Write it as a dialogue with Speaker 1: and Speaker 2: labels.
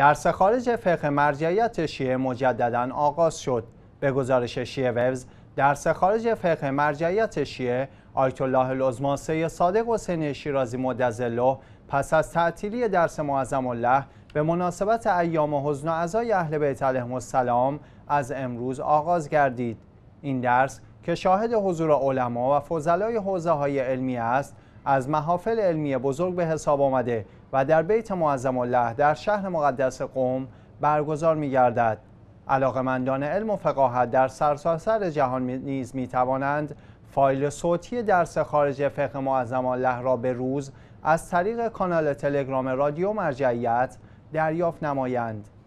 Speaker 1: درس خارج فقه مرجعیت شیعه مجددا آغاز شد به گزارش شیعه ووز درس خارج فقه مرجعیت شیعه آیت الله العظما سید صادق حسین شیرازی مدظله پس از تعطیلی درس معظم الله به مناسبت ایام حزن و عزای اهل بیت علیهم السلام از امروز آغاز گردید این درس که شاهد حضور علما و فضلای حوزه های علمی است از محافل علمی بزرگ به حساب آمده و در بیت معظم الله در شهر مقدس قوم برگزار می گردد. علاقمندان علم و فقاهت در سرساسر جهان نیز می توانند فایل صوتی درس خارج فقه معظم الله را به روز از طریق کانال تلگرام رادیو مرجعیت دریافت نمایند.